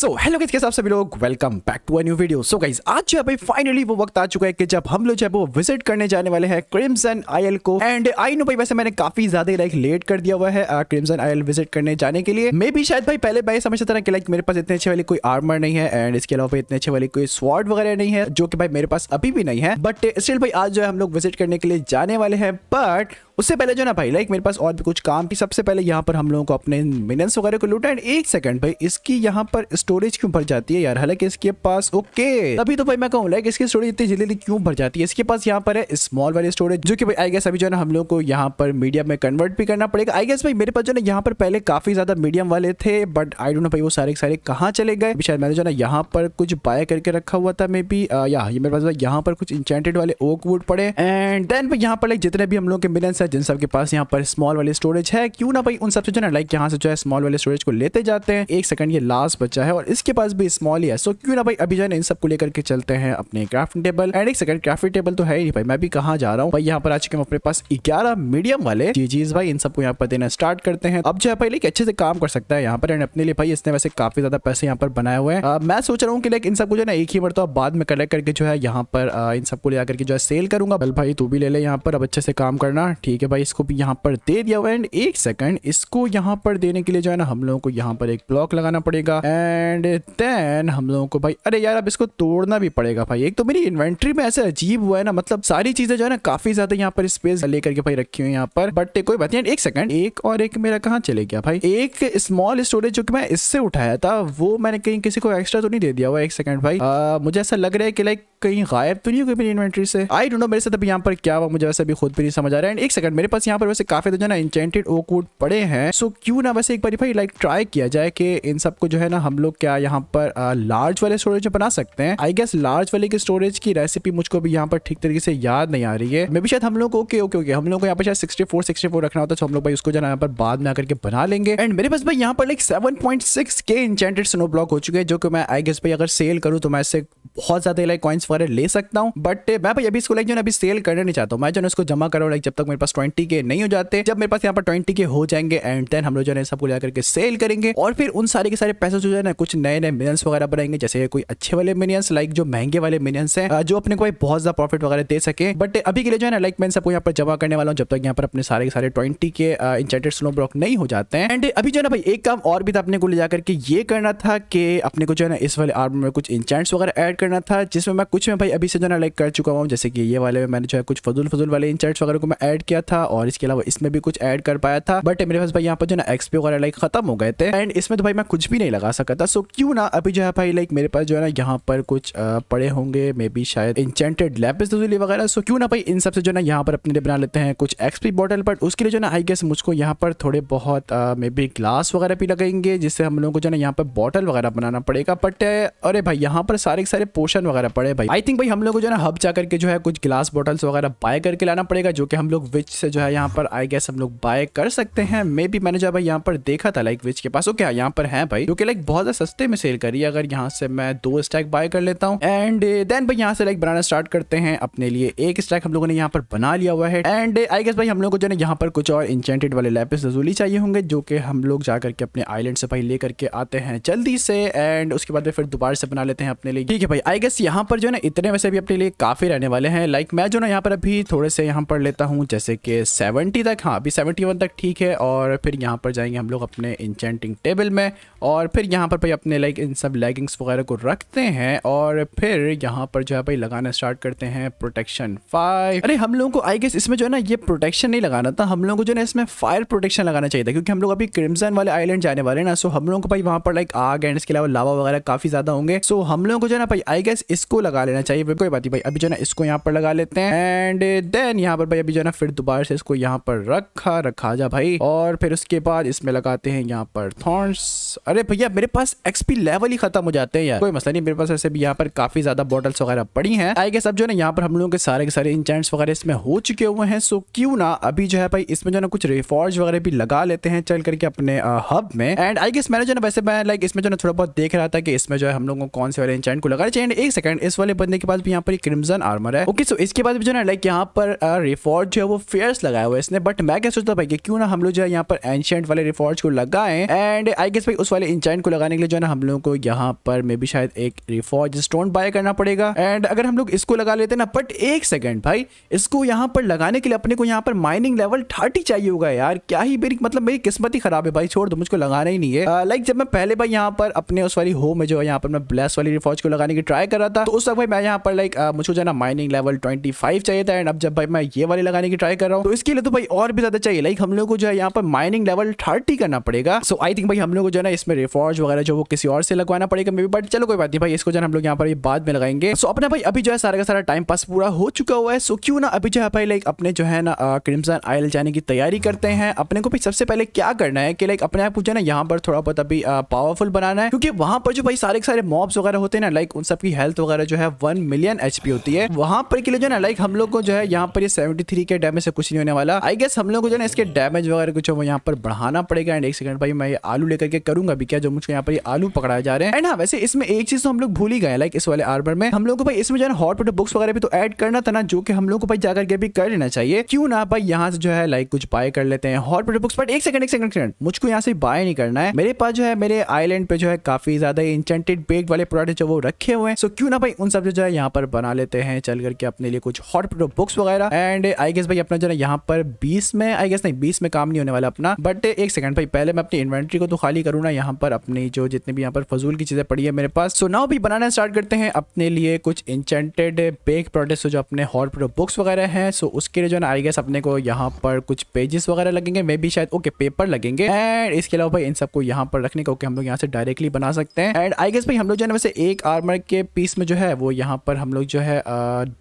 so hello guys कैसे आप सभी लोग welcome back to a new video so guys आज जो है भाई फाइनली वो वक्त आ चुका है कि जब हम लोग जो है वो विजिट करने जाने वाले हैं क्रिम्सन आयल को एंड आई नो भाई वैसे मैंने काफी ज्यादा लाइक लेट कर दिया हुआ है क्रिम्सन आयल विजिट करने जाने के लिए मे भी शायद भाई पहले भाई समझता था कि लाइक मेरे पास इतने अच्छे वाली कोई आर्मर नहीं है एंड इसके अलावा इतने अच्छे वाली कोई स्वाड वगैरह नहीं है जो कि भाई मेरे पास अभी भी नहीं है बट स्टिल भाई आज जो है हम लोग विजिट करने के लिए जाने वाले हैं बट उससे पहले जो ना भाई लाइक मेरे पास और भी कुछ काम की सबसे पहले यहाँ पर हम लोगों को अपने मिनन्स वगैरह को लूटा एंड एक सेकंड भाई इसकी यहाँ पर स्टोरेज क्यों भर जाती है यार हालांकि इसके पास ओके अभी तो भाई मैं कहूँ लाइक इसकी स्टोरेज इतनी जल्दी क्यों भर जाती है इसके पास यहाँ पर है स्मॉल वाली स्टोरेज जो कि भाई आई गेस अभी जो है ना हम लोग को यहाँ पर मीडियम में कन्वर्ट भी करना पड़ेगा आई गेस भाई मेरे पास जो ना यहाँ पर पहले काफी ज्यादा मीडियम वाले थे बट आई डोट नो भाई वो सारे सारे कहाँ चले गए शायद मैंने जो ना यहाँ पर कुछ बाय करके रखा हुआ था मे बी या मेरे पास यहाँ पर कुछ इंचेंटेड वाले ओक वुड पड़े एंड देन यहाँ पर लाइक जितने भी हम लोग के मिलन है जिन सबके पास यहाँ पर स्मॉल वाले स्टोरेज है क्यों ना भाई उन सबसे जो ना लाइक यहाँ से जो है स्मॉल वाले स्टोरेज को लेते जाते हैं एक सेकंड ये लास्ट बच्चा है और इसके पास भी स्मॉल ही है सो क्यों ना भाई अभी जो है इन सबको लेकर के चलते हैं अपने क्राफ्टिंग टेबल एंड एक सेकंड क्राफ्टिंग टेबल तो है ही भाई मैं भी कहा जा रहा हूँ भाई यहाँ पर आ चुके हम अपने पास ग्यारह मीडियम वाले चीज भाई इन सबको यहाँ पर देना स्टार्ट करते हैं अब जो है भाई लाइक अच्छे से काम कर सकता है यहाँ पर एंड अपने लिए भाई इसने वैसे काफी ज्यादा पैसे यहाँ पर बनाए हुए हैं मैं सोच रहा हूँ कि लाइक इन सबको जो है एक ही तो बाद में कलेक्ट करके जो है यहाँ पर इन सबको ले आकर जो है सेल करूंगा बल भाई तू भी ले ले यहाँ पर अब अच्छे से काम करना ठीक ठीक है भाई इसको भी यहाँ पर दे दिया हुआ एंड एक सेकंड इसको यहाँ पर देने के लिए जो है ना हम लोगों को यहाँ पर एक ब्लॉक लगाना पड़ेगा एंड देन हम लोगों को भाई अरे यार अब इसको तोड़ना भी पड़ेगा भाई एक तो मेरी इन्वेंट्री में ऐसा अजीब हुआ है ना मतलब सारी चीजें जो है ना काफी ज्यादा यहाँ पर स्पेस लेकर के भाई रखी हुई यहाँ पर बट कोई बात नहीं एक सेकंड एक और एक मेरा कहाँ चले गया भाई एक स्मॉल स्टोरेज जो कि मैं इससे उठाया था वो मैंने कहीं किसी को एक्स्ट्रा तो नहीं दे दिया हुआ एक सेकंड भाई आ, मुझे ऐसा लग रहा है कि लाइक कहीं गायब तो नहीं हो गई मेरी इन्वेंट्री से आई डोंट नो मेरे साथ अभी यहाँ पर क्या हुआ मुझे वैसे अभी खुद भी नहीं समझ आ रहा है एंड एक सेकंड मेरे पास यहाँ पर वैसे काफी तो जो है ना इंचेंटेड ओकवुड पड़े हैं सो क्यों ना वैसे एक बार भाई लाइक ट्राई किया जाए कि इन सबको जो है ना हम लोग क्या यहाँ पर लार्ज वाले स्टोरेज में बना सकते हैं आई गेस लार्ज वाले की स्टोरेज की रेसिपी मुझको भी यहाँ पर ठीक तरीके से याद नहीं आ रही है मे भी शायद हम लोग ओके ओके ओके हम लोग को यहाँ पर शायद सिक्सटी फोर सिक्सटी फोर रखना होता है तो हम लोग भाई उसको जो है यहाँ पर बाद में आकर के बना लेंगे एंड मेरे पास भाई यहाँ पर लाइक सेवन पॉइंट सिक्स के इंटेंटेड स्नो ब्लॉक हो चुके हैं जो कि मैं आई गेस भाई अगर सेल करूँ तो मैं इससे बहुत ज्यादा लाइक कॉइन्स वगैरह ले सकता हूँ बट मैं भाई अभी इसको लाइक जो है अभी सेल करना नहीं चाहता हूँ मैं जो है उसको जमा करो लाइक जब तक मेरे पास पास ट्वेंटी के नहीं हो जाते जब मेरे पास यहाँ पर ट्वेंटी के हो जाएंगे एंड देन हम लोग जो है सबको जाकर के सेल करेंगे और फिर उन सारे के सारे पैसे जो है ना कुछ नए नए मिनियंस वगैरह बनाएंगे जैसे कोई अच्छे वाले मिनियंस लाइक जो महंगे वाले मिनियंस है जो अपने को बहुत ज्यादा प्रॉफिट वगैरह दे सके बट अभी के लिए जो है ना लाइक मैं सबको यहाँ पर जमा करने वाला हूँ जब तक यहाँ पर अपने सारे के सारे ट्वेंटी के इंचेटेड स्नो ब्लॉक नहीं हो जाते हैं एंड अभी जो है ना भाई एक काम और भी था अपने को ले जाकर के ये करना था कि अपने को जो है ना इस वाले आर्म में कुछ इंचेंट्स वगैरह ऐड करना था जिसमें मैं कुछ में भाई अभी से जो है ना लाइक कर चुका हूँ जैसे कि ये वाले में मैंने जो है कुछ फजूल फजूल वाले इंचेंट्स वगैरह को मैं ऐड किया किया था और इसके अलावा इसमें भी कुछ ऐड कर पाया था बट मेरे पास भाई यहाँ पर जो ना एक्सपी वगैरह लाइक खत्म हो गए थे एंड इसमें तो भाई मैं कुछ भी नहीं लगा सका था सो क्यों ना अभी जो है भाई लाइक मेरे पास जो है ना यहाँ पर कुछ पड़े होंगे मे बी शायद इंचेंटेड लेपिस वगैरह सो क्यों ना भाई इन सबसे जो ना यहाँ पर अपने लिए बना लेते हैं कुछ एक्सपी बॉटल बट उसके लिए जो ना आई गेस मुझको यहाँ पर थोड़े बहुत मे बी ग्लास वगैरह भी लगेंगे जिससे हम लोगों को जो ना यहाँ पर बॉटल वगैरह बनाना पड़ेगा बट अरे भाई यहाँ पर सारे सारे पोर्शन वगैरह पड़े भाई आई थिंक भाई हम लोग को जो है ना हब जाकर के जो है कुछ ग्लास बॉटल्स वगैरह बाय करके लाना पड़ेगा जो कि हम लोग विच से जो है यहाँ पर आई गेस हम लोग बाय कर सकते हैं मे बी मैंने जब यहाँ पर देखा था लाइक विच के पास ओके हाँ, यहाँ पर है भाई जो कि लाइक बहुत ज्यादा सस्ते में सेल करी अगर यहाँ से मैं दो स्टैक बाय कर लेता हूँ एंड देन eh, भाई यहाँ से लाइक बनाना स्टार्ट करते हैं अपने लिए एक स्टैक हम लोगों ने यहाँ पर बना लिया हुआ है एंड आई गेस भाई हम लोग को जो है यहाँ पर कुछ और इंचेंटेड वाले लैपिस रजूली चाहिए होंगे जो कि हम लोग जा करके अपने आईलैंड से भाई ले करके आते हैं जल्दी से एंड उसके बाद फिर दोबारा से बना लेते हैं अपने लिए ठीक है भाई आई गेस यहाँ पर जो है ना इतने वैसे भी अपने लिए काफी रहने वाले हैं लाइक मैं जो ना यहाँ पर अभी थोड़े से यहाँ पर लेता हूँ जैसे के 70 eh, तक हाँ अभी 71 तक ठीक है और फिर यहाँ पर जाएंगे हम लोग अपने इंचेंटिंग टेबल में और फिर यहाँ पर भाई अपने लाइक इन सब लेगिंग्स वगैरह को रखते हैं और फिर यहाँ पर जो है भाई लगाना स्टार्ट करते हैं प्रोटेक्शन फाइव अरे हम लोगों को आई गेस इसमें जो है ना ये प्रोटेक्शन नहीं लगाना था हम लोगों को जो है इसमें फायर प्रोटेक्शन लगाना चाहिए था क्योंकि हम लोग अभी क्रिमजन वाले आइलैंड जाने वाले ना सो हम लोगों को भाई वहाँ पर लाइक आग एंड इसके अलावा लावा वगैरह काफी ज्यादा होंगे सो हम लोगों को जो है ना भाई आई गेस इसको लगा लेना चाहिए कोई बात नहीं भाई अभी जो है ना इसको यहाँ पर लगा लेते हैं एंड देन यहाँ पर भाई अभी जो है ना फिर दोबारा बार से इसको यहाँ पर रखा रखा जा भाई और फिर उसके बाद इसमें लगाते हैं यहाँ पर थॉर्न्स अरे भैया मेरे पास एक्सपी लेवल ही खत्म हो जाते हैं यार कोई मसला नहीं मेरे पास ऐसे भी यहाँ पर काफी ज्यादा बॉटल्स वगैरह पड़ी हैं आई गेस अब जो है यहाँ पर हम लोगों के सारे के सारे इंचेंट्स वगैरह इसमें हो चुके हुए हैं सो क्यों ना अभी जो है भाई इसमें जो ना कुछ रिफॉर्ज वगैरह भी लगा लेते हैं चल करके अपने हब में एंड आई गेस मैंने जो है वैसे मैं लाइक इसमें जो है थोड़ा बहुत देख रहा था कि इसमें जो है हम लोगों को कौन से वाले इंचेंट को लगाना चाहिए एक सेकंड इस वाले बंदे के पास भी यहाँ पर क्रिमजन आर्मर है ओके सो इसके बाद भी जो है लाइक यहाँ पर रिफॉर्ज जो है वो स्पेयर्स लगाया हुआ इसने बट मैं क्या सोचता भाई क्यों ना हम लोग जो है यहाँ पर एंशियंट वाले रिफॉर्ज को लगाए एंड आई गेस भाई उस वाले इंचाइंट को लगाने के लिए जो है ना हम लोगों को यहाँ पर मे बी शायद एक रिफॉर्ज स्टोन बाय करना पड़ेगा एंड अगर हम लोग इसको लगा लेते ना बट एक सेकेंड भाई इसको यहाँ पर लगाने के लिए अपने को यहाँ पर माइनिंग लेवल थर्टी चाहिए होगा यार क्या ही मेरी मतलब मेरी किस्मत ही खराब है भाई छोड़ दो मुझको लगाना ही नहीं है लाइक uh, जब मैं पहले भाई यहाँ पर अपने उस वाली होम में जो है यहाँ पर मैं ब्लैस वाली रिफॉर्ज को लगाने की ट्राई कर रहा था तो उस वक्त भाई मैं यहाँ पर लाइक uh, मुझको जो है ना माइनिंग लेवल ट्वेंटी चाहिए था एंड अब जब भाई मैं ये वाली लगाने की ट्राई कर रहा हूँ तो इसके लिए तो भाई और भी ज्यादा चाहिए लाइक हम लोग को जो है यहाँ पर माइनिंग लेवल थर्टी करना पड़ेगा सो आई थिंक भाई हम लोग को जो है ना इसमें रिफॉर्ज वगैरह जो वो किसी और से लगवाना पड़ेगा मे बी बट चलो कोई बात नहीं भाई इसको जो है हम लोग यहाँ पर बाद में लगाएंगे सो अपना भाई अभी जो है सारा का सारा टाइम पास पूरा हो चुका हुआ है सो क्यों ना अभी जो है भाई लाइक अपने जो है ना क्रिमसन आयल जाने की तैयारी करते हैं अपने को भाई सबसे पहले क्या करना है कि लाइक अपने आप को जो है ना यहाँ पर थोड़ा बहुत अभी पावरफुल बनाना है क्योंकि वहां पर जो भाई सारे सारे मॉब्स वगैरह होते हैं ना लाइक उन सबकी हेल्थ वगैरह जो है वन मिलियन एचपी होती है वहां पर के लिए जो है ना लाइक हम लोग को जो है यहाँ पर सेवेंटी थ्री के डैमेज से कुछ नहीं होने वाला आई गेस हम लोग को जो ना इसके डैमेज वगैरह कुछ यहाँ पर बढ़ाना पड़ेगा एंड एक सेकंड भाई मैं ये आलू लेकर के करूंगा भी क्या जो मुझको यहाँ पर आलू पकड़ाए जा रहे हैं एंड हाँ वैसे इसमें एक चीज तो हम लोग भूल ही गए लाइक इस वाले आर्बर में हम लोग को भाई इसमें जो है हॉट पोटो बुक्स वगैरह भी तो एड करना था ना जो कि हम लोग को भाई जाकर के भी कर लेना चाहिए क्यों ना भाई यहाँ से जो है लाइक कुछ बाय कर लेते हैं हॉट पोटो बुक्स बट एक सेकंड एक सेकंड सेकंड मुझको यहाँ से बाय नहीं करना है मेरे पास जो है मेरे आईलैंड पे जो है काफी ज्यादा इंटेंटेड बेग वाले प्रोडक्ट जो वो रखे हुए हैं सो क्यों ना भाई उन सब जो है यहाँ पर बना लेते हैं चल करके अपने लिए कुछ हॉट पोटो बुक्स वगैरह एंड आई गेस भाई अपना जो है यहाँ पर बीस में आई गेस नहीं बीस में काम नहीं होने वाला अपना बट एक सेकंड भाई पहले मैं अपनी इन्वेंट्री को तो खाली करूँ ना यहाँ पर अपनी जो जितने भी यहाँ पर फजूल की चीज़ें पड़ी है मेरे पास सो नाउ भी बनाना स्टार्ट करते हैं अपने लिए कुछ इंचेंटेड बेक प्रोडक्ट जो अपने हॉट प्रो बुक्स वगैरह है सो उसके लिए जो है आई गेस अपने को यहाँ पर कुछ पेजेस वगैरह लगेंगे मे भी शायद ओके पेपर लगेंगे एंड इसके अलावा भाई इन सबको यहाँ पर रखने का ओके हम लोग यहाँ से डायरेक्टली बना सकते हैं एंड आई गेस भाई हम लोग जो है वैसे एक आर्मर के पीस में जो है वो यहाँ पर हम लोग जो है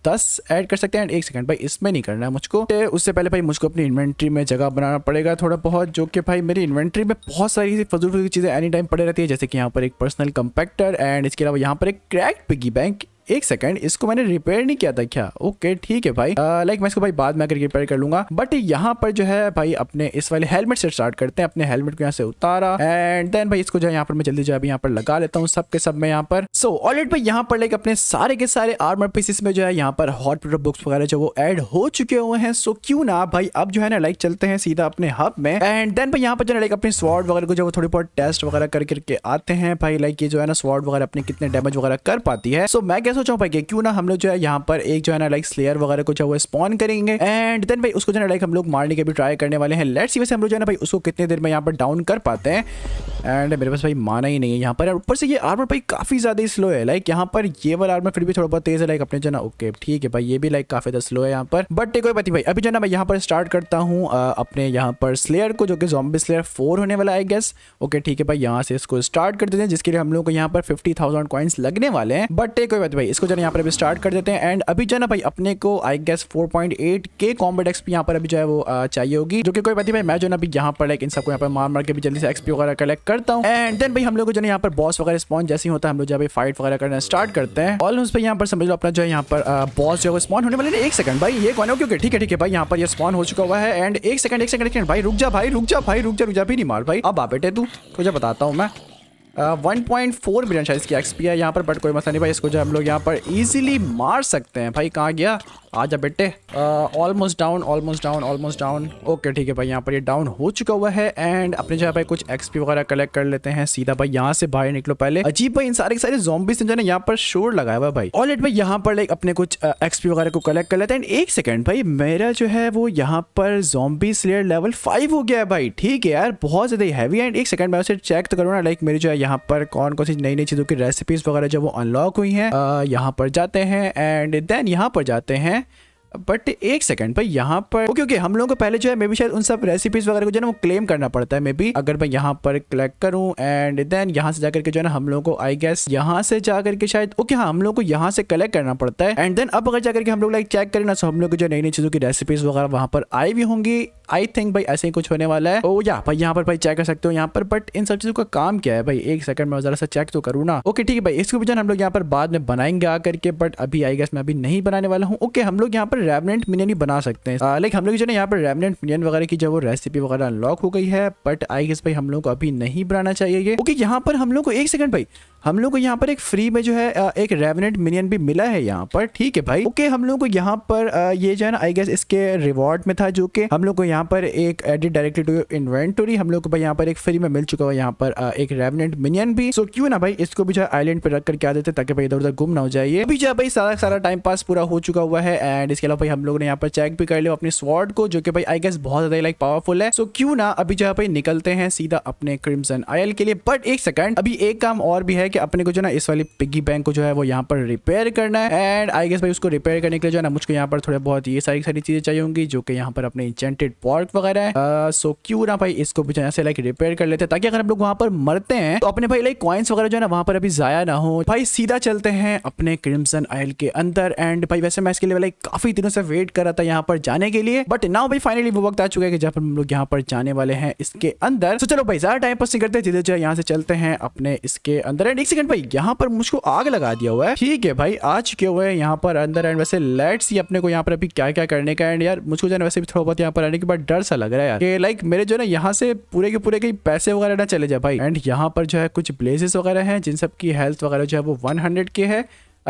दस एड कर सकते हैं एंड एक सेकंड भाई इसमें नहीं करना है मुझको उससे पहले भाई मुझको अपनी इन्वेंट्री में जगह बनाना पड़ेगा थोड़ा बहुत जो कि भाई मेरी इन्वेंट्री में बहुत सारी फजूल फजूल चीज़ें एनी टाइम पड़े रहती है जैसे कि यहाँ पर एक पर्सनल कंपैक्टर एंड इसके अलावा यहाँ पर एक क्रैक पिगी बैंक एक सेकंड इसको मैंने रिपेयर नहीं किया था क्या ओके ठीक है भाई लाइक uh, मैं इसको भाई बाद में आकर रिपेयर कर लूंगा बट यहाँ पर जो है भाई अपने इस वाले हेलमेट से स्टार्ट करते हैं अपने हेलमेट को यहाँ से उतारा एंड देन भाई इसको जो है यहाँ पर मैं जल्दी जो है यहाँ पर लगा लेता हूँ सबके सब में यहाँ पर सो ऑलरेडी भाई यहाँ पर लाइक अपने सारे के सारे आर्मर पीसेस में जो है यहाँ पर हॉट पेपर बुक्स वगैरह जो वो एड हो चुके हुए हैं सो क्यों ना भाई अब जो है ना लाइक चलते हैं सीधा अपने हब में एंड देन भाई यहाँ पर जो है लाइक अपने स्वाड वगैरह को जो है थोड़ी बहुत टेस्ट वगैरह करके आते हैं भाई लाइक ये जो है ना स्वाड वगैरह अपने कितने डैमेज वगैरह कर पाती है सो मैं कैसे सोचा हूँ भाई क्यों ना हम लोग जो है यहाँ पर एक जो है ना लाइक स्लेयर वगैरह को जो है स्पॉन करेंगे एंड देन भाई उसको जो है लाइक हम लोग मारने के भी ट्राई करने वाले हैं लेट्स वैसे हम लोग जो है ना भाई उसको कितने देर में यहाँ पर डाउन कर पाते हैं एंड मेरे पास भाई माना ही नहीं है यहाँ पर ऊपर से ये आर्मर भाई काफ़ी ज़्यादा ही स्लो है लाइक यहाँ पर ये वाला आर्मर फिर भी थोड़ा बहुत तेज़ है लाइक अपने जो ना ओके ठीक है भाई ये भी लाइक काफ़ी ज़्यादा स्लो है यहाँ पर बट कोई बात भाई अभी जो ना मैं यहाँ पर स्टार्ट करता हूँ अपने यहाँ पर स्लेयर को जो कि जॉम्बी स्लेयर फोर होने वाला आई गेस ओके ठीक है भाई यहाँ से इसको स्टार्ट कर देते हैं जिसके लिए हम लोग को यहाँ पर फिफ्टी थाउजेंड लगने वाले हैं बट कोई बात भाई इसको जो यहाँ पर अभी स्टार्ट कर देते हैं एंड अभी जो है ना भाई अपने को आई गेस 4.8 के कॉम्बेट एक्सपी यहाँ पर अभी जो है वो चाहिए होगी जो कि कोई बात नहीं भाई मैं जो ना अभी यहाँ पर लाइक इन सबको यहाँ पर मार मार के भी जल्दी से एक्सपी वगैरह कलेक्ट करता हूँ एंड देन भाई हम लोग जो यहाँ पर बॉस वगैरह स्पॉन जैसे होता है हम लोग जो भाई फाइट वगैरह करना स्टार्ट करते हैं उस पर यहाँ पर समझ लो अपना जो है यहाँ पर बॉस जो है स्पॉन होने वाले एक सेकंड भाई ये कौन हो क्योंकि ठीक है ठीक है भाई यहाँ पर ये स्पॉन हो चुका हुआ है एंड एक सेकंड एक सेकंड एक सेकंड भाई रुक जा भाई रुक जा भाई रुक जा रुक जा भी नहीं मार भाई अब आ बेटे तू तुझे बताता हूँ मैं वन पॉइंट फोर मिलियन शायद इसकी एक्सपी है यहाँ पर बट कोई मसला नहीं भाई इसको जो हम लोग यहाँ पर इजीली मार सकते हैं भाई कहाँ गया आ जा बेटे almost down almost down almost down okay ठीक है भाई यहाँ पर ये डाउन हो चुका हुआ है एंड अपने जो है भाई कुछ एक्सपी वगैरह कलेक्ट कर लेते हैं सीधा भाई यहाँ से बाहर निकलो पहले अजीब भाई इन सारे सारे जोबी ने जो है यहाँ पर शोर लगाया हुआ भाई एट भाई यहाँ पर लाइक अपने कुछ एक्सपी वगैरह को कलेक्ट कर लेते हैं एंड एक सेकेंड भाई मेरा जो है वो यहाँ पर जोम्बी स्लेयर लेवल फाइव हो गया है भाई ठीक है यार बहुत ज़्यादा हैवी एंड एक सेकेंड मैं उसे चेक तो करूँ ना लाइक मेरी जो है यहाँ पर कौन कौन सी नई नई चीज़ों की रेसिपीज़ वगैरह जो वो अनलॉक हुई हैं यहाँ पर जाते हैं एंड देन यहाँ पर जाते हैं बट एक सेकंड भाई यहाँ पर ओके ओके हम लोगों को पहले जो है मे बी शायद उन सब रेसिपीज वगैरह को जो है ना वो क्लेम करना पड़ता है मे बी अगर मैं यहाँ पर क्लिक करूँ एंड देन यहाँ से जाकर के जो है ना हम लोगों को आई गेस यहाँ से जाकर के शायद ओके हाँ हम लोग को यहाँ से कलेक्ट करना पड़ता है एंड देन अब अगर जाकर के हम लोग लाइक चेक करें ना तो हम लोग जो नई नई चीज़ों की रेसिपीज वगैरह वहाँ पर आई भी होंगी आई थिंक भाई ऐसे ही कुछ होने वाला है ओ oh, या भाई यहाँ पर भाई चेक कर सकते हो यहाँ पर बट इन सब चीज़ों का काम क्या है भाई एक सेकंड में जरा सा चेक तो करूँ ना ओके ठीक है भाई इसको भी जो हम लोग यहाँ पर बाद में बनाएंगे आकर के बट अभी आई गेस मैं अभी नहीं बनाने वाला हूँ ओके हम लोग यहाँ पर पर रेमनेंट मिनियन ही बना सकते हैं लाइक uh, हम लोग जो है यहाँ पर रेमनेंट मिनियन वगैरह की जब वो रेसिपी वगैरह अनलॉक हो गई है बट आई गेस भाई हम लोग को अभी नहीं बनाना चाहिए ओके यहाँ पर हम लोग को एक सेकंड भाई हम लोग को यहाँ पर एक फ्री में जो है एक रेवनेंट मिनियन भी मिला है यहाँ पर ठीक है भाई ओके हम लोग को यहाँ पर ये जो है ना आई गेस इसके रिवॉर्ड में था जो कि हम लोग को यहाँ पर एक एडिट डायरेक्टली टू इन्वेंटरी हम लोग को भाई यहाँ पर एक फ्री में मिल चुका हुआ यहाँ पर एक रेवनेट मिनियन भी सो क्यों ना भाई इसको भी जो है आईलैंड पर रख करके आ देते ताकि भाई इधर उधर गुम ना हो जाइए अभी जो भाई सारा सारा टाइम पास पूरा हो चुका हुआ है एंड इसके अलावा भाई हम लोग ने यहाँ पर चेक भी कर लिया अपने स्वॉर्ड को जो कि भाई आई गेस बहुत ज्यादा लाइक पावरफुल है सो क्यों ना अभी जो है भाई निकलते हैं सीधा अपने क्रिम्सन आयल के लिए बट एक सेकंड अभी एक काम और भी है है कि अपने को जो ना इस वाली पिग्गी बैंक को जो है वो यहाँ पर रिपेयर करना है एंड आई गेस भाई उसको रिपेयर करने के लिए जो है ना मुझको यहाँ पर थोड़े बहुत ये सारी सारी चीज़ें चाहिए होंगी जो कि यहाँ पर अपने इंचेंटेड पॉर्क वगैरह है सो uh, क्यों ना भाई इसको भी जो है लाइक रिपेयर कर लेते हैं ताकि अगर हम लोग वहाँ पर मरते हैं तो अपने भाई लाइक कॉइन्स वगैरह जो है ना वहाँ पर अभी ज़ाया ना हो भाई सीधा चलते हैं अपने क्रिमसन आयल के अंदर एंड भाई वैसे मैं इसके लिए लाइक काफ़ी दिनों से वेट कर रहा था यहाँ पर जाने के लिए बट नाउ भाई फाइनली वो वक्त आ चुका है कि जब हम लोग यहाँ पर जाने वाले हैं इसके अंदर तो चलो भाई ज़्यादा टाइम पास नहीं करते जिधर जो है यहाँ से चलते हैं अपने इसके अंदर एंड एक सेकंड भाई यहाँ पर मुझको आग लगा दिया हुआ है ठीक है भाई आ चुके हुए हैं यहाँ पर अंदर एंड वैसे लेट सी अपने को यहाँ पर अभी क्या क्या करने का एंड यार मुझको जो है वैसे भी थोड़ा बहुत यहाँ पर आने के बाद डर सा लग रहा है यार लाइक मेरे जो ना यहाँ से पूरे के पूरे कहीं पैसे वगैरह ना चले जाए भाई एंड यहाँ पर जो है कुछ ब्लेजेस वगैरह है जिन सबकी हेल्थ वगैरह जो है वो वन के है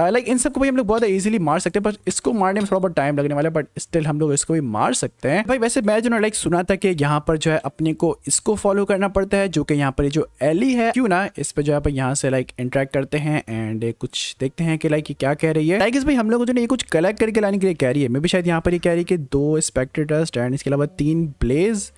लाइक uh, इन सबको भी हम लोग बहुत ईजिली मार सकते हैं बट इसको मारने में थोड़ा बहुत टाइम लगने वाला है बट स्टिल हम लोग इसको भी मार सकते हैं भाई वैसे मैं जो ना लाइक सुना था कि यहाँ पर जो है अपने को इसको फॉलो करना पड़ता है जो कि यहाँ पर जो एली है क्यों ना इस पर जो है यहाँ से लाइक इंटरेक्ट करते हैं एंड कुछ देखते हैं कि लाइक ये क्या कह रही है लाइक इस भाई हम लोग जो ना ये कुछ कलेक्ट करके लाने के लिए कह रही है मे भी शायद यहाँ पर ये कह रही है कि दो स्पेक्टेटर्स एंड इसके अलावा तीन ब्लेज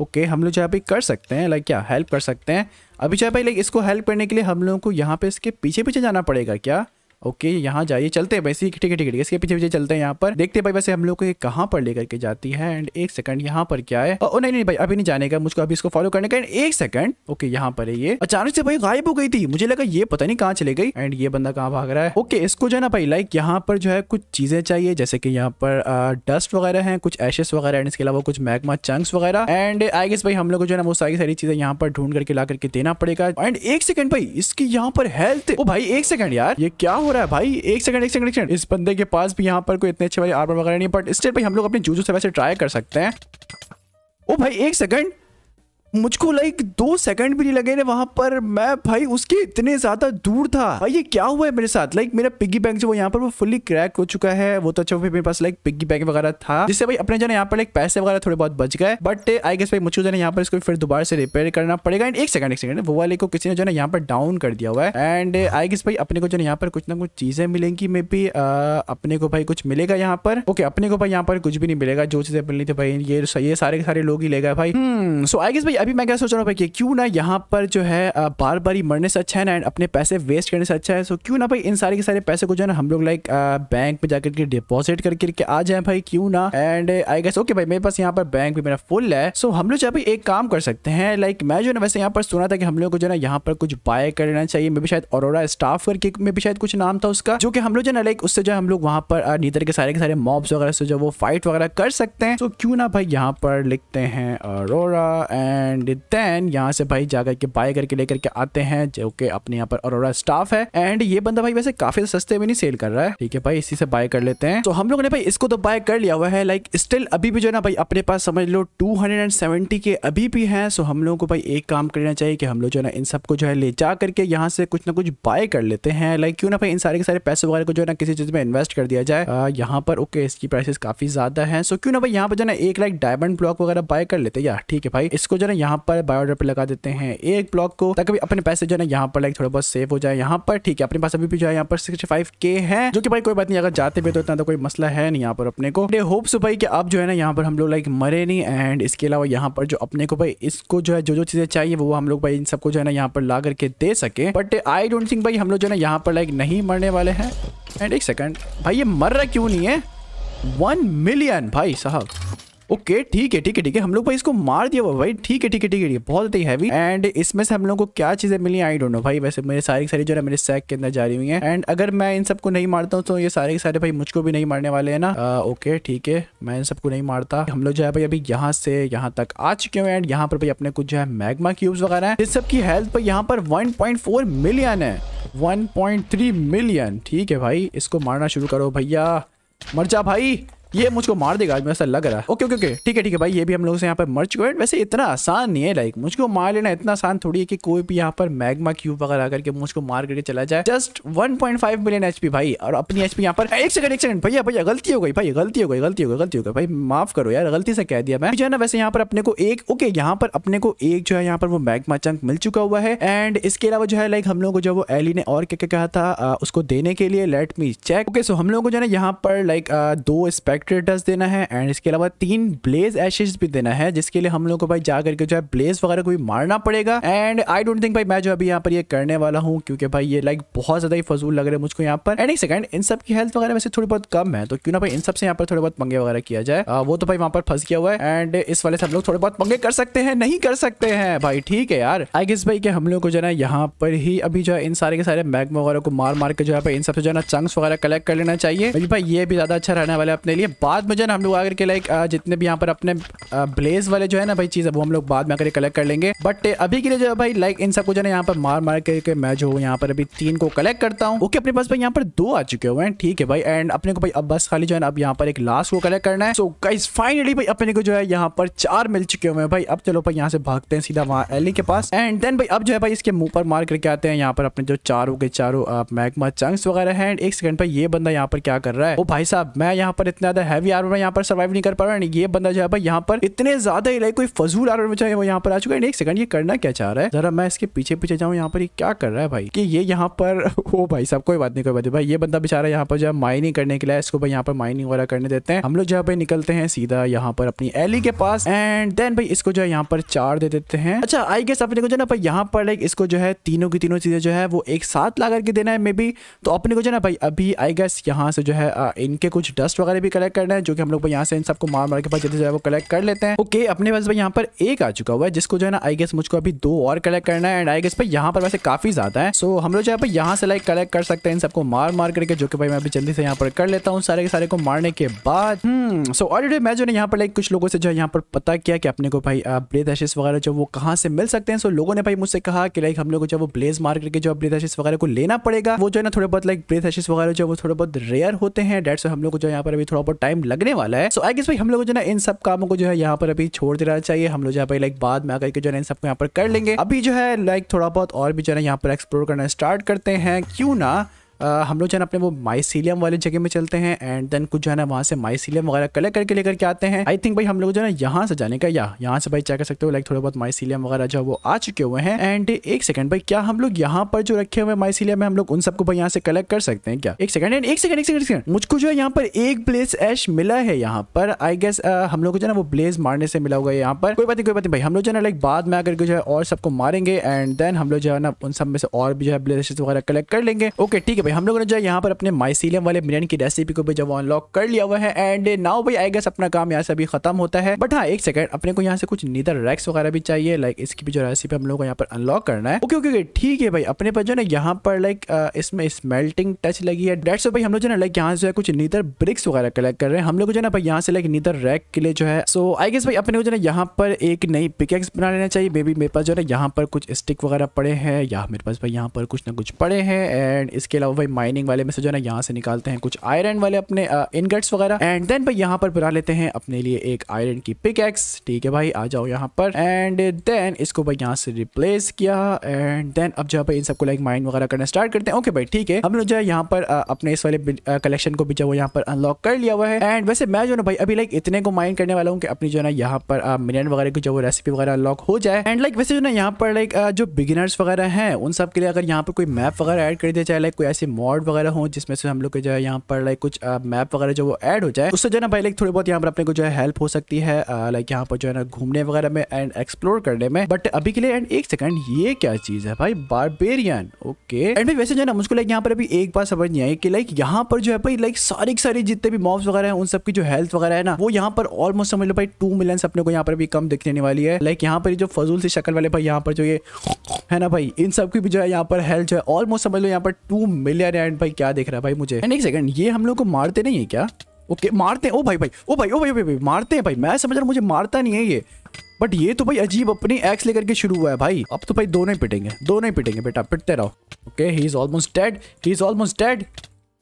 ओके okay, हम लोग जो है भाई कर सकते हैं लाइक क्या हेल्प कर सकते हैं अभी जो है भाई लाइक इसको हेल्प करने के लिए हम लोगों को यहाँ पे इसके पीछे पीछे जाना पड़ेगा क्या ओके यहाँ जाइए चलते हैं वैसे ठीक है ठीक है इसके पीछे पीछे चलते हैं यहाँ पर देखते हैं भाई वैसे हम लोग को ये कहाँ पर लेकर के जाती है एंड एक सेकंड यहाँ पर क्या है और नहीं नहीं भाई अभी नहीं जाने का मुझको अभी इसको फॉलो करने का एक सेकंड ओके यहाँ पर है ये अचानक से भाई गायब हो गई थी मुझे लगा ये पता नहीं कहाँ चले गई एंड ये बंदा कहाँ भाग रहा है ओके इसको जो है ना भाई लाइक यहाँ पर जो है कुछ चीजें चाहिए जैसे कि यहाँ पर डस्ट वगैरह है कुछ एशेस वगैरह एंड इसके अलावा कुछ मैगमा चंक्स वगैरह एंड आई गेस भाई हम लोग को जो है ना वो सारी सारी चीजें यहाँ पर ढूंढ करके ला करके देना पड़ेगा एंड एक सेकंड भाई इसकी यहाँ पर हेल्थ ओ भाई एक सेकंड यार ये क्या हो रहा है भाई एक सेकंड एक सेकंड एक सेकंड इस बंदे के पास भी यहाँ पर कोई इतने अच्छे वाले आर्मर वगैरह नहीं बट स्टेट भाई हम लोग अपने जूजू से वैसे ट्राई कर सकते हैं ओ भाई एक सेकंड मुझको लाइक दो सेकंड भी नहीं लगे ना वहां पर मैं भाई उसके इतने ज्यादा दूर था भाई ये क्या हुआ है मेरे साथ लाइक मेरा पिग्गी बैंक जो यहाँ पर वो फुली क्रैक हो चुका है वो तो अच्छा मेरे पास लाइक पिग्गी बैंक वगैरह था जिससे भाई अपने जो यहाँ पर लाइक पैसे वगैरह थोड़े बहुत बच गए बट आई गेस भाई मुझको जो यहाँ पर इसको फिर दोबारा से रिपेयर करना पड़ेगा एंड एक सेकंड एक सेकंड वो वाले को किसी ने जो है यहाँ पर डाउन कर दिया हुआ है एंड आई गेस भाई अपने को जो यहाँ पर कुछ ना कुछ चीजें मिलेंगी मे बी अपने को भाई कुछ मिलेगा यहाँ पर ओके अपने को भाई यहाँ पर कुछ भी नहीं मिलेगा जो चीजें मिलनी थी भाई ये सारे सारे लोग ही लेगा भाई सो आई गेस भाई अभी मैं क्या सोच रहा हूँ कि क्यों ना यहाँ पर जो है बार बार ही मरने से अच्छा है ना एंड अपने पैसे वेस्ट करने से अच्छा है सो क्यों ना भाई इन सारे के सारे पैसे को जो है ना हम लोग लाइक बैंक में जाकर के डिपॉजिट करके कर आ जाए भाई क्यों ना एंड आई गेस ओके भाई मेरे पास यहाँ पर बैंक भी मेरा फुल है सो हम लोग जो अभी एक काम कर सकते हैं लाइक मैं जो ना वैसे यहाँ पर सुना था कि हम लोग को जो ना यहाँ पर कुछ बाय करना चाहिए मे भी शायद और स्टाफ करके मे भी शायद कुछ नाम था उसका जो कि हम लोग जो ना लाइक उससे जो है हम लोग वहाँ पर नीदर के सारे के सारे मॉब्स वगैरह से जो वो फाइट वगैरह कर सकते हैं तो क्यों ना भाई यहाँ पर लिखते हैं अरोरा एंड एंड देन यहाँ से भाई जाकर के बाय करके लेकर के आते हैं जो कि अपने यहाँ पर अरोरा स्टाफ है एंड ये बंदा भाई वैसे काफी सस्ते में नहीं सेल कर रहा है ठीक है भाई इसी से बाय कर लेते हैं तो हम लोग ने भाई इसको तो बाय कर लिया हुआ है लाइक स्टिल अभी भी जो है ना भाई अपने पास समझ लो टू के अभी भी है सो हम लोगों को भाई एक काम करना चाहिए कि हम लोग जो है ना इन सबको जो है ले जा करके यहाँ से कुछ ना कुछ बाय कर लेते हैं लाइक क्यों ना भाई इन सारे के सारे पैसे वगैरह को जो है ना किसी चीज में इन्वेस्ट कर दिया जाए uh, यहाँ पर ओके इसकी प्राइसेस काफी ज्यादा है सो क्यों ना भाई यहाँ पर जो है ना एक लाइक डायमंड ब्लॉक वगैरह बाय कर लेते हैं यार ठीक है भाई इसको जो है यहाँ पर बायोडेट लगा देते हैं एक ब्लॉक को ताकि अपने पैसे जो है ना यहाँ पर लाइक थोड़ा बहुत सेव हो जाए यहाँ पर ठीक है अपने पास अभी भी जो है यहाँ पर सिक्सटी है जो कि भाई कोई बात नहीं अगर जाते भी तो इतना तो कोई मसला है नहीं यहाँ पर अपने को डे होप्स भाई कि अब जो है ना यहाँ पर हम लोग लाइक मरे नहीं एंड इसके अलावा यहाँ पर जो अपने को भाई इसको जो है जो जो चीजें चाहिए वो हम लोग भाई इन सबको जो है ना यहाँ पर ला करके दे सके बट आई डोंट थिंक भाई हम लोग जो है ना यहाँ पर लाइक नहीं मरने वाले हैं एंड एक सेकंड भाई ये मर रहा क्यों नहीं है वन मिलियन भाई साहब ओके ठीक है ठीक है ठीक है हम लोग भाई इसको मार दिया भाई ठीक है ठीक है ठीक है बहुत ही हैवी एंड इसमें से हम लोग को क्या चीजें मिली आई डोंट नो भाई वैसे मेरे सारी सारी जो है मेरे सैक के अंदर जा रही हुई है एंड अगर मैं इन सबको नहीं मारता हूँ तो ये सारे सारे भाई मुझको भी नहीं मारने वाले है ना ओके ठीक है मैं इन सबको नहीं मारता हम लोग जो है भाई अभी यहाँ से यहाँ तक आ चुके हैं एंड यहाँ पर भाई अपने कुछ जो है मैगमा क्यूब्स वगैरह है इस सबकी हेल्थ पर यहाँ पर फोर मिलियन है 1.3 मिलियन ठीक है भाई इसको मारना शुरू करो भैया मर जा भाई ये मुझको मार देगा आज ऐसा लग रहा है ओके ओके ओके ठीक है ठीक है भाई ये भी हम लोग से यहाँ पर मर चुके हैं वैसे इतना आसान नहीं है लाइक मुझको मार लेना इतना आसान थोड़ी है कि कोई भी यहाँ पर मैग्मा क्यूब वगैरह करके मुझको मार करके चला जाए जस्ट 1.5 मिलियन एचपी भाई और अपनी एचपी यहाँ पर एक सेकंड एक सेकंड भैया भैया गलती हो गई भाई गलती हो गई गलती हो गई गलती हो गई भाई माफ करो यार गलती से कह दिया मैं जो है ना वैसे यहाँ पर अपने को एक ओके यहाँ पर अपने को एक जो है यहाँ पर वो मैगमा चंक मिल चुका हुआ है एंड इसके अलावा जो है लाइक हम लोग को जो वो एली ने और क्या क्या कहा था उसको देने के लिए let me check okay so हम लोग को जो है यहाँ पर लाइक दो स्पेक्ट डायरेक्टर देना है एंड इसके अलावा तीन ब्लेज एशेज भी देना है जिसके लिए हम लोग को भाई जा करके जो है ब्लेज वगैरह को भी मारना पड़ेगा एंड आई डोंट थिंक भाई मैं जो अभी यहाँ पर ये करने वाला हूँ क्योंकि भाई ये लाइक बहुत ज्यादा ही फजूल लग रहा है मुझको यहाँ पर एंड एक सेकंड इन सब की हेल्थ वगैरह वैसे थोड़ी बहुत कम है तो क्यों ना भाई इन सबसे यहाँ पर थोड़े बहुत पंगे वगैरह किया जाए वो तो भाई वहाँ पर फंस गया हुआ है एंड इस वाले से हम लोग थोड़े बहुत पंगे कर सकते हैं नहीं कर सकते हैं भाई ठीक है यार आई गेस भाई के हम लोग को जो है यहाँ पर ही अभी जो है इन सारे के सारे मैगम वगैरह को मार मार के जो है इन सबसे जो है चंक्स वगैरह कलेक्ट कर लेना चाहिए भाई ये भी ज्यादा अच्छा रहने वाला है अपने लिए बाद में जो है ना हम लोग आकर के लाइक जितने भी यहाँ पर अपने ब्लेज वाले जो है ना भाई चीज़ अब वो हम लोग बाद में आकर कलेक्ट कर लेंगे बट अभी के लिए जो है भाई लाइक इन सबको जो है यहाँ पर मार मार करके मैं जो हूँ यहाँ पर अभी तीन को कलेक्ट करता हूँ ओके अपने पास भाई यहाँ पर दो आ चुके हुए हैं ठीक है भाई एंड अपने को भाई अब बस खाली जो है ना अब यहाँ पर एक लास्ट को कलेक्ट करना है सो गाइस फाइनली भाई अपने को जो है यहाँ पर चार मिल चुके हुए हैं भाई अब चलो भाई यहाँ से भागते हैं सीधा वहाँ एली के पास एंड देन भाई अब जो है भाई इसके मुंह पर मार करके आते हैं यहाँ पर अपने जो चारों के चारों मैगमा चंक्स वगैरह हैं एक सेकंड पर ये बंदा यहाँ पर क्या कर रहा है ओ भाई साहब मैं यहाँ पर इतना ज्यादा हैवी आर्मर में यहाँ पर सर्वाइव नहीं कर पा रहा है ये बंदा जो है भाई यहाँ पर इतने ज्यादा ही कोई फजूल आर्मर में जो है वो यहाँ पर आ चुका है एक सेकंड ये करना क्या चाह रहा है जरा मैं इसके पीछे पीछे जाऊँ यहाँ पर ये क्या कर रहा है भाई कि ये यहाँ पर हो भाई साहब कोई बात नहीं कोई बात नहीं भाई ये बंदा बेचारा यहाँ पर जो है माइनिंग करने के लिए इसको भाई यहाँ पर माइनिंग वगैरह करने देते हैं हम लोग जो है भाई निकलते हैं सीधा यहाँ पर अपनी एली के पास एंड देन भाई इसको जो है यहाँ पर चार दे देते हैं अच्छा आई गेस अपने को जो ना यहाँ पर लाइक इसको जो है तीनों की तीनों चीजें जो है वो एक साथ ला करके देना है मे बी तो अपने को जो ना भाई अभी आई गेस यहाँ से जो है इनके कुछ डस्ट वगैरह भी कलेक्ट कलेक्ट करना है जो कि हम लोग यहाँ से इन सबको मार मार के पास जल्दी से वो कलेक्ट कर लेते हैं ओके अपने पास भाई यहाँ पर एक आ चुका हुआ है जिसको जो है ना आई गेस मुझको अभी दो और कलेक्ट करना है एंड आई गेस पर यहाँ पर वैसे काफी ज्यादा है सो हम लोग जो है यहाँ से लाइक कलेक्ट कर सकते हैं इन सबको मार मार करके जो कि भाई मैं अभी जल्दी से यहाँ पर कर लेता हूँ सारे के सारे को मारने के बाद सो ऑलरेडी मैं जो है यहाँ पर लाइक कुछ लोगों से जो है यहाँ पर पता किया कि अपने को भाई ब्रेथ एशेस वगैरह जो वो कहाँ से मिल सकते हैं सो लोगों ने भाई मुझसे कहा कि लाइक हम लोग को जो वो ब्लेज मार करके जो ब्रेथ एशेस वगैरह को लेना पड़ेगा वो जो है ना थोड़े बहुत लाइक ब्रेथ एशेस वगैरह जो वो थोड़े बहुत रेयर होते हैं डेट्स हम लोग को जो यहाँ पर अभी थोड़ा बहुत टाइम लगने वाला है सो आई गेस भाई हम लोग जो ना इन सब कामों को जो है यहाँ पर अभी छोड़ देना चाहिए हम लोग यहाँ पे लाइक बाद में आकर के जो है इन सबको यहाँ पर कर लेंगे अभी जो है लाइक थोड़ा बहुत और भी जो है यहाँ पर एक्सप्लोर करना स्टार्ट करते हैं क्यों ना हम लोग जो है अपने वो माइसीलियम वाले जगह में चलते हैं एंड देन कुछ जो है ना वहाँ से माइसीलियम वगैरह कलेक्ट करके लेकर के आते हैं आई थिंक भाई हम लोग जो है ना यहाँ से जाने का या यहाँ से भाई चेक कर सकते हो लाइक थोड़ा बहुत माइसीलियम वगैरह जो वो आ चुके हुए हैं एंड एक सेकंड भाई क्या हम लोग यहाँ पर जो रखे हुए माइसीलियम में हम लोग उन सबको भाई यहाँ से कलेक्ट कर सकते हैं क्या एक सेकंड एंड एक सेकंड एक सेकंड मुझको जो है यहाँ पर एक ब्लेस एश मिला है यहाँ पर आई गेस हम लोग को जो है ना वो ब्लेज मारने से मिला हुआ है यहाँ पर कोई बात नहीं कोई बात नहीं भाई हम लोग जो है ना लाइक बाद में आकर जो है और सबको मारेंगे एंड देन हम लोग जो है ना उन सब में से और भी जो है ब्लेस वगैरह कलेक्ट कर लेंगे ओके ठीक है भाई हम लोगों ने जो है यहाँ पर अपने माइसिलियम वाले मिलियन की रेसिपी को भी जब अनलॉक कर लिया हुआ है एंड नाउ भाई आई गेस अपना काम यहाँ से अभी खत्म होता है बट हाँ एक सेकंड अपने को यहाँ से कुछ नीदर रैक्स वगैरह भी चाहिए लाइक इसकी भी जो रेसिपी हम लोग को यहाँ पर अनलॉक करना है ओके ओके ओके ठीक है भाई अपने पर जो ना यहाँ पर लाइक इसमें स्मेल्टिंग टच लगी है डेट्स भाई हम लोग जो ना लाइक यहाँ से कुछ नीदर ब्रिक्स वगैरह कलेक्ट कर रहे हैं हम लोग जो है ना भाई यहाँ से लाइक नीदर रैक के लिए जो है सो आई गेस भाई अपने को जो है यहाँ पर एक नई पिकेक्स बना लेना चाहिए मे बी मेरे पास जो है यहाँ पर कुछ स्टिक वगैरह पड़े हैं या मेरे पास भाई यहाँ पर कुछ ना कुछ पड़े हैं एंड इसके अलावा भाई माइनिंग वाले में से जो है ना यहाँ से निकालते हैं कुछ आयरन वाले अपने इनगट्स वगैरह एंड देन भाई यहाँ पर बना लेते हैं अपने लिए एक आयरन की पिक ठीक है भाई आ जाओ यहाँ पर एंड देन इसको भाई यहाँ से रिप्लेस किया एंड देन अब जो है इन सबको लाइक माइंड वगैरह करना स्टार्ट करते हैं ओके भाई ठीक है लोग जो है यहाँ पर अपने इस वाले कलेक्शन को भी जो यहाँ पर अनलॉक कर लिया हुआ है एंड वैसे मैं जो ना भाई अभी लाइक इतने को माइंड करने वाला हूँ कि अपनी जो ना यहाँ पर मिनट वगैरह की जो वो रेसिपी वगैरह अनलॉक हो जाए एंड लाइक वैसे जो ना यहाँ पर लाइक जो बिगिनर्स वगैरह हैं उन सब के लिए अगर यहाँ पर कोई मैप वगैरह ऐड कर दिया जाए लाइक कोई ऐसे मॉड वगैरह हो जिसमें से हम लोग के जो है यहाँ पर लाइक कुछ मैप वगैरह जो वो ऐड हो जाए उससे जो है ना भाई लाइक थोड़ी बहुत यहाँ पर अपने को जो है हेल्प हो सकती है लाइक यहाँ पर जो है ना घूमने वगैरह में एंड एक्सप्लोर करने में बट अभी के लिए एंड एक सेकंड ये क्या चीज है भाई बारबेरियन ओके एंड भाई वैसे जो है ना मुझको लाइक यहाँ पर अभी एक बार समझ नहीं आई कि लाइक यहाँ पर जो है भाई लाइक सारी सारी जितने भी मॉब्स वगैरह है उन सबकी जो हेल्थ वगैरह है ना वो यहाँ पर ऑलमोस्ट समझ लो भाई टू मिलियन अपने को यहाँ पर भी कम दिखने वाली है लाइक यहाँ पर जो फजूल सी शक्ल वाले भाई यहाँ पर जो ये है ना भाई इन सबकी भी जो है यहाँ पर हेल्थ जो है ऑलमोस्ट समझ लो यहाँ पर टू मिलियन मिलियन एंड भाई क्या देख रहा है भाई मुझे एंड एक सेकंड ये हम लोग को मारते नहीं है क्या ओके मारते हैं ओ भाई भाई ओ भाई ओ भाई भाई, भाई मारते हैं भाई मैं समझ रहा हूँ मुझे मारता नहीं है ये बट ये तो भाई अजीब अपनी एक्स लेकर के शुरू हुआ है भाई अब तो भाई दोनों ही पिटेंगे दोनों ही पिटेंगे बेटा पिटते रहो okay he is almost dead he is almost dead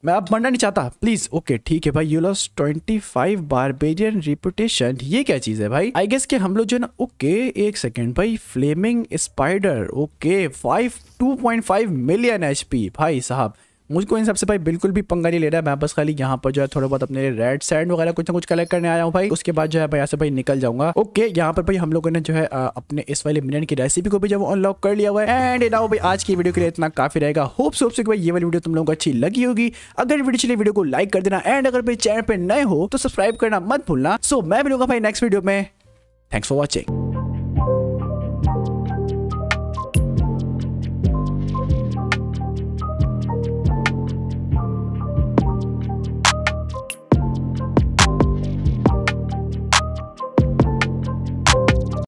मैं अब मरना नहीं चाहता प्लीज ओके ठीक है भाई you lose twenty five barbarian reputation ये क्या चीज है भाई आई गेस के हम लोग जो है ना ओके एक सेकेंड भाई flaming spider okay five two point five million H P भाई साहब मुझको इन सबसे भाई बिल्कुल भी पंगा नहीं ले रहा है मैं बस खाली यहाँ पर जो है थोड़ा बहुत अपने रेड सैंड वगैरह कुछ ना कुछ कलेक्ट करने आया हूँ भाई उसके बाद जो है भाई यहाँ से भाई निकल जाऊंगा ओके यहाँ पर भाई हम लोगों ने जो है अपने इस वाले मिनट की रेसिपी को भी जब अनलॉक कर लिया हुआ है एंड नाउ भाई आज की वीडियो के लिए इतना काफी रहेगा होप सोप से भाई ये वाली वीडियो तुम लोगों को अच्छी लगी होगी अगर वीडियो चलिए वीडियो को लाइक कर देना एंड अगर भाई चैनल पर नए हो तो सब्सक्राइब करना मत भूलना सो मैं मिलूंगा भाई नेक्स्ट वीडियो में थैंक्स फॉर वॉचिंग